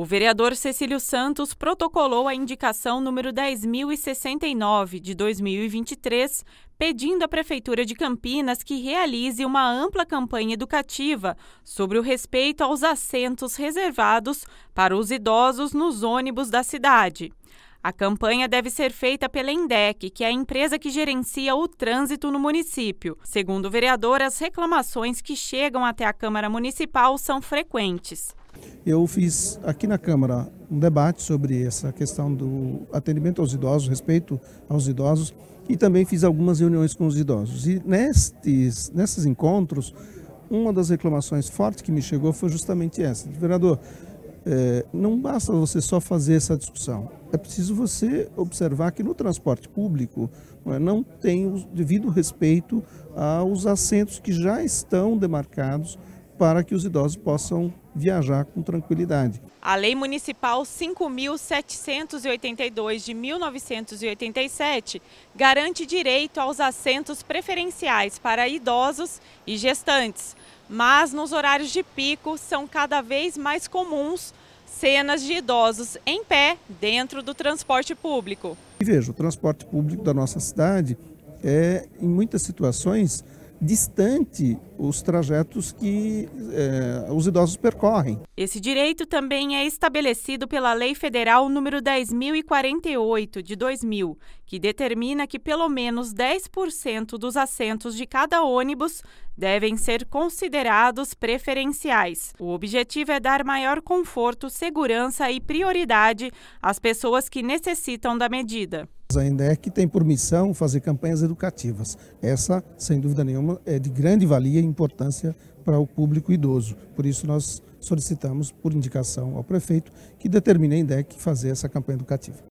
O vereador Cecílio Santos protocolou a indicação número 10.069 de 2023, pedindo à Prefeitura de Campinas que realize uma ampla campanha educativa sobre o respeito aos assentos reservados para os idosos nos ônibus da cidade. A campanha deve ser feita pela Endec, que é a empresa que gerencia o trânsito no município. Segundo o vereador, as reclamações que chegam até a Câmara Municipal são frequentes. Eu fiz aqui na Câmara um debate sobre essa questão do atendimento aos idosos, respeito aos idosos, e também fiz algumas reuniões com os idosos. E nestes, nesses encontros, uma das reclamações fortes que me chegou foi justamente essa. Vereador, é, não basta você só fazer essa discussão. É preciso você observar que no transporte público não, é, não tem o devido respeito aos assentos que já estão demarcados para que os idosos possam viajar com tranquilidade. A Lei Municipal 5.782 de 1987 garante direito aos assentos preferenciais para idosos e gestantes, mas nos horários de pico são cada vez mais comuns cenas de idosos em pé dentro do transporte público. E veja, o transporte público da nossa cidade é, em muitas situações, distante os trajetos que eh, os idosos percorrem. Esse direito também é estabelecido pela Lei Federal número 10.048 de 2000, que determina que pelo menos 10% dos assentos de cada ônibus devem ser considerados preferenciais. O objetivo é dar maior conforto, segurança e prioridade às pessoas que necessitam da medida. A INDEC é tem por missão fazer campanhas educativas. Essa, sem dúvida nenhuma, é de grande valia e importância para o público idoso. Por isso, nós solicitamos, por indicação ao prefeito, que determine a INDEC fazer essa campanha educativa.